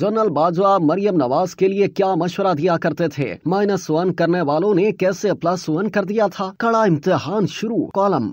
general Bajwa Maryam Nawaz के लिए क्या मशवरा दिया करते थे माइनस वन करने वालों ने कैसे प्लस वन कर दिया था कड़ा इम्तिहान शुरू कॉलम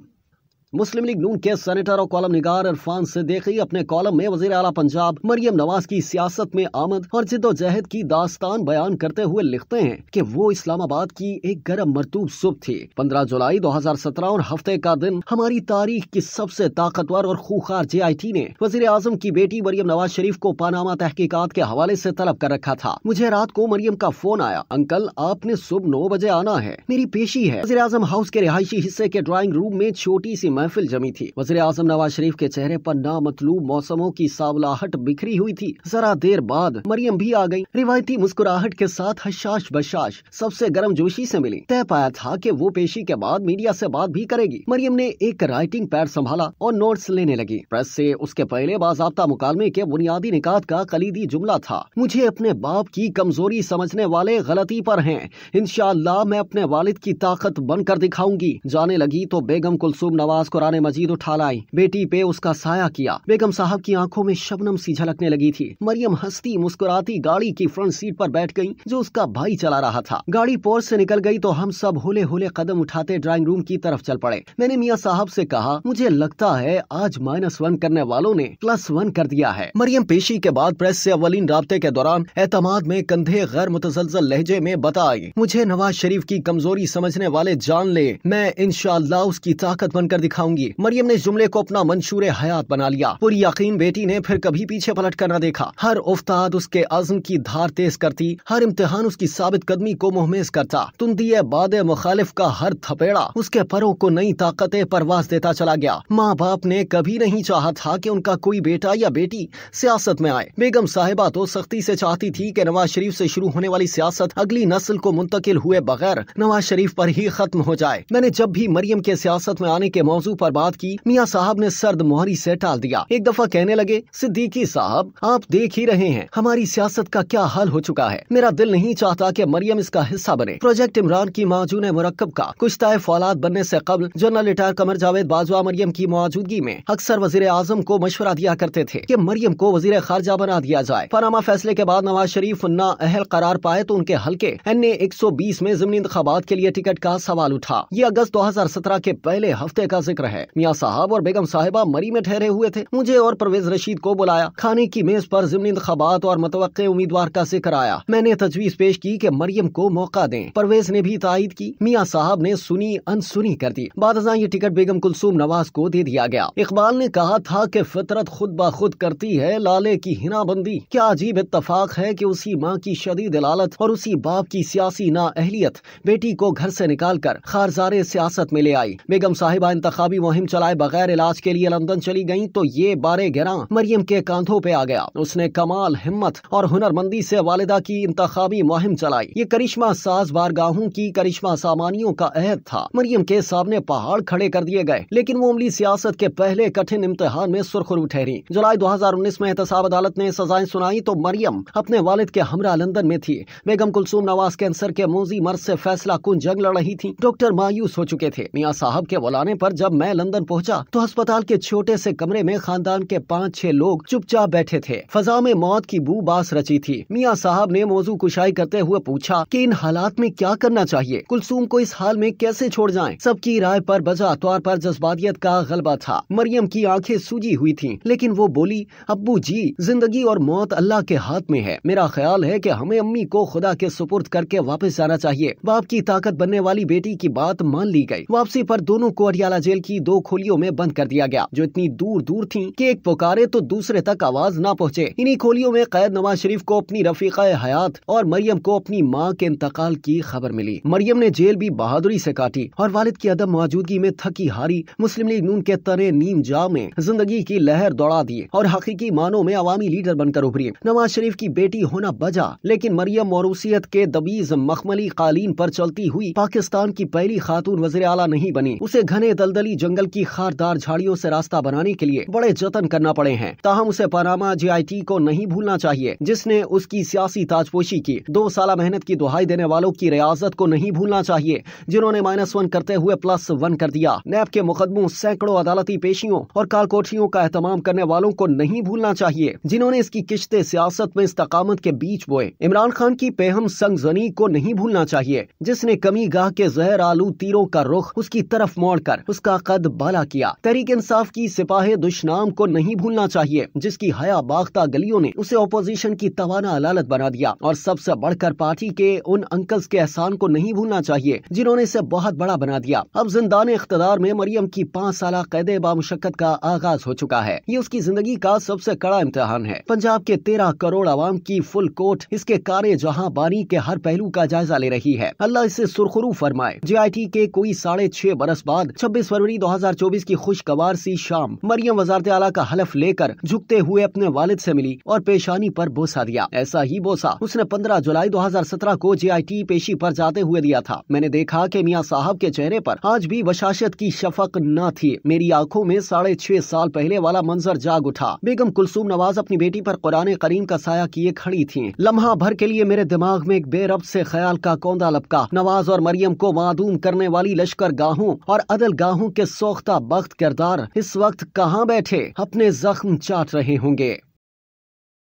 मुस्लिम लीग नून के सेनेटर और कॉलम निगार इरफान सिद्दीकी अपने कॉलम में वजीर अला पंजाब मरियम नवाज की सियासत में आमद और जिदोजहद की दास्तान बयान करते हुए लिखते हैं कि वो इस्लामाबाद की एक गर्म मरतूब सुबह थी 15 जुलाई 2017 और हफ्ते का दिन हमारी तारीख की सबसे ताकतवर और खूखार जे आई टी ने वजीर आजम की बेटी मरियम नवाज शरीफ को पानामा तहकीकत के हवाले ऐसी तलब कर रखा था मुझे रात को मरियम का फोन आया अंकल आपने सुबह नौ बजे आना है मेरी पेशी है वजी आजम हाउस के रिहायशी हिस्से के ड्राइंग रूम में छोटी सी महफिल जमी थी वजीर आजम नवाज शरीफ के चेहरे पर नामतलूब मौसमों की सावलाहट बिखरी हुई थी जरा देर बाद मरियम भी आ गई रिवायती मुस्कुराहट के साथ हशाश बशाश सबसे गर्म जोशी से मिली तय पाया था कि वो पेशी के बाद मीडिया से बात भी करेगी मरियम ने एक राइटिंग पैड संभाला और नोट्स लेने लगी प्रेस से उसके पहले बाजाबता मुकालमे के बुनियादी निकात का कलीदी जुमला था मुझे अपने बाप की कमजोरी समझने वाले गलती पर हैं इनशाला मैं अपने वालिद की ताकत बनकर दिखाऊंगी जाने लगी तो बेगम कुलसुम नवाज पास मजीद उठा लाई बेटी पे उसका साया किया बेगम साहब की आंखों में शबनम सी झलकने लगी थी मरियम हंसती मुस्कुराती गाड़ी की फ्रंट सीट पर बैठ गई जो उसका भाई चला रहा था गाड़ी पोर्ट से निकल गई तो हम सब होले होले कदम उठाते ड्राइंग रूम की तरफ चल पड़े मैंने मियाँ साहब से कहा मुझे लगता है आज माइनस वन करने वालों ने प्लस वन कर दिया है मरियम पेशी के बाद प्रेस ऐसी अवलिन रबते के दौरान एतमाद में कंधे गैर मुतजल लहजे में बताई मुझे नवाज शरीफ की कमजोरी समझने वाले जान ले मैं इनशाला उसकी ताकत बनकर दिखा दिखाऊंगी मरियम ने जुमले को अपना मंशूर हयात बना लिया पूरी यकीन बेटी ने फिर कभी पीछे पलट कर न देखा हर उफ्ताद उसके अजम की धार तेज करती हर इम्तिहान उसकी साबित कदमी को मुहमेज करता तुम दिए बाद मुखालिफ का हर थपेड़ा उसके परों को नई ताकतें परवास देता चला गया माँ बाप ने कभी नहीं चाह था की उनका कोई बेटा या बेटी सियासत में आए बेगम साहिबा तो सख्ती ऐसी चाहती थी की नवाज शरीफ ऐसी शुरू होने वाली सियासत अगली नस्ल को मुंतकिल हुए बगैर नवाज शरीफ आरोप ही खत्म हो जाए मैंने जब भी मरियम के सियासत में आने के मौजूद मौजू पर बात की मियाँ साहब ने सर्द मोहरी से टाल दिया एक दफा कहने लगे सिद्दीकी साहब आप देख ही रहे हैं हमारी सियासत का क्या हल हो चुका है मेरा दिल नहीं चाहता की मरियम इसका हिस्सा बने प्रोजेक्ट इमरान की माजून मरकब का कुछ तय फौलाद बनने ऐसी कबल जनरल रिटायर कमर जावेद बाजवा मरियम की मौजूदगी में अक्सर वजीर आजम को मशवरा दिया करते थे की मरियम को वजीर खारजा बना दिया जाए पनामा फैसले के बाद नवाज शरीफ ना अहल करार पाए तो उनके हल्के एन ए एक सौ बीस में जमनी इंतबात के लिए टिकट का सवाल उठा ये अगस्त दो हजार सत्रह के पहले हफ्ते का जिक्र जिक्र है मियाँ साहब और बेगम साहिबा मरी में ठहरे हुए थे मुझे और परवेज रशीद को बुलाया खाने की मेज पर जिमन इंतबात और मतव उम्मीदवार का जिक्र आया मैंने तजवीज पेश की कि मरियम को मौका दें परवेज ने भी तायद की मियाँ साहब ने सुनी अनसुनी कर दी बाद ये टिकट बेगम कुलसूम नवाज को दे दिया गया इकबाल ने कहा था कि फितरत खुद ब खुद करती है लाले की हिनाबंदी क्या अजीब इतफाक है कि उसी माँ की शदीद लालत और उसी बाप की सियासी ना अहलियत बेटी को घर से निकाल कर खारजारे सियासत में ले आई बेगम साहिबा इंतबा इंतबी मुहिम चलाए बगैर इलाज के लिए लंदन चली गई तो ये बारे गिरा मरियम के कांधों पे आ गया उसने कमाल हिम्मत और हुनरमंदी से वालदा की इंतबी मुहिम चलाई ये करिश्मा साज बारगाहों की करिश्मा सामानियों का अहद था मरियम के सामने पहाड़ खड़े कर दिए गए लेकिन वो उमली सियासत के पहले कठिन इम्तहान में सुरखुरु ठहरी जुलाई 2019 में एहतसाब अदालत ने सजाएं सुनाई तो मरियम अपने वालिद के हमरा लंदन में थी बेगम कुलसूम नवाज कैंसर के मोजी मर्ज से फैसला कुन जंग लड़ रही थी डॉक्टर मायूस हो चुके थे मियाँ साहब के बुलाने पर जब जब मैं लंदन पहुंचा तो अस्पताल के छोटे से कमरे में खानदान के पाँच छह लोग चुपचाप बैठे थे फजा में मौत की बू बास रची थी मियाँ साहब ने मौजू कुशाई करते हुए पूछा की इन हालात में क्या करना चाहिए कुलसूम को इस हाल में कैसे छोड़ जाए सबकी राय आरोप बजा तौर पर जज्बातियत का गलबा था मरियम की आंखें सूजी हुई थी लेकिन वो बोली अबू जी जिंदगी और मौत अल्लाह के हाथ में है मेरा ख्याल है कि हमें अम्मी को खुदा के सुपुर्द करके वापस जाना चाहिए बाप की ताकत बनने वाली बेटी की बात मान ली गई वापसी पर दोनों को अरियाला जेल मोबाइल की दो खोलियों में बंद कर दिया गया जो इतनी दूर दूर थी की एक पुकारे तो दूसरे तक आवाज न पहुँचे इन्हीं खोलियों में कैद नवाज शरीफ को अपनी रफीका हयात और मरियम को अपनी माँ के इंतकाल की खबर मिली मरियम ने जेल भी बहादुरी से काटी और वालिद की अदम मौजूदगी में थकी हारी मुस्लिम लीग नून के तने नीम जा में जिंदगी की लहर दौड़ा दी और हकीकी मानों में अवामी लीडर बनकर उभरी नवाज शरीफ की बेटी होना बजा लेकिन मरियम मौरूसियत के दबीज मखमली कालीन पर चलती हुई पाकिस्तान की पहली खातून वजीर आला नहीं बनी उसे घने दलदली पहाड़ी जंगल की खारदार झाड़ियों से रास्ता बनाने के लिए बड़े जतन करना पड़े हैं ताहम उसे पनामा जी को नहीं भूलना चाहिए जिसने उसकी सियासी ताजपोशी की दो साल मेहनत की दुहाई देने वालों की रियाजत को नहीं भूलना चाहिए जिन्होंने माइनस वन करते हुए प्लस वन कर दिया नैब के मुकदमों सैकड़ों अदालती पेशियों और कालकोठियों का एहतमाम करने वालों को नहीं भूलना चाहिए जिन्होंने इसकी किश्ते सियासत में इस्तकामत के बीच बोए इमरान खान की पेहम जनी को नहीं भूलना चाहिए जिसने कमी गाह के जहर आलू तीरों का रुख उसकी तरफ मोड़ कर उसका कद बाला किया तहरीक इंसाफ की सिपाही दुश्नाम को नहीं भूलना चाहिए जिसकी हया बाख्ता गलियों ने उसे अपोजिशन की तवाना अलालत बना दिया और सबसे बढ़कर पार्टी के उन अंकल्स के एहसान को नहीं भूलना चाहिए जिन्होंने इसे बहुत बड़ा बना दिया अब जिंदान इकतदार में मरियम की पाँच साल कैद बामशक्कत का आगाज हो चुका है ये उसकी जिंदगी का सबसे कड़ा इम्तहान है पंजाब के तेरह करोड़ आवाम की फुल कोर्ट इसके कारे जहाँ बानी के हर पहलू का जायजा ले रही है अल्लाह इसे सुरखरू फरमाए जे आई टी के कोई साढ़े छह बरस बाद छब्बीस फरवरी फरवरी 2024 की खुशगवार सी शाम मरियम वजारत आला का हलफ लेकर झुकते हुए अपने वालिद से मिली और पेशानी पर बोसा दिया ऐसा ही बोसा उसने 15 जुलाई 2017 को जीआईटी पेशी पर जाते हुए दिया था मैंने देखा कि मियाँ साहब के चेहरे पर आज भी वशाशत की शफक न थी मेरी आंखों में साढ़े छह साल पहले वाला मंजर जाग उठा बेगम कुलसूम नवाज अपनी बेटी आरोप कुरान करीम का साया किए खड़ी थी लम्हा भर के लिए मेरे दिमाग में एक बेरब ऐसी ख्याल का कौंदा लपका नवाज और मरियम को मादूम करने वाली लश्कर गाहों और अदल गाहों के सोख्ता बख्त किरदार इस वक्त कहाँ बैठे अपने जख्म चाट रहे होंगे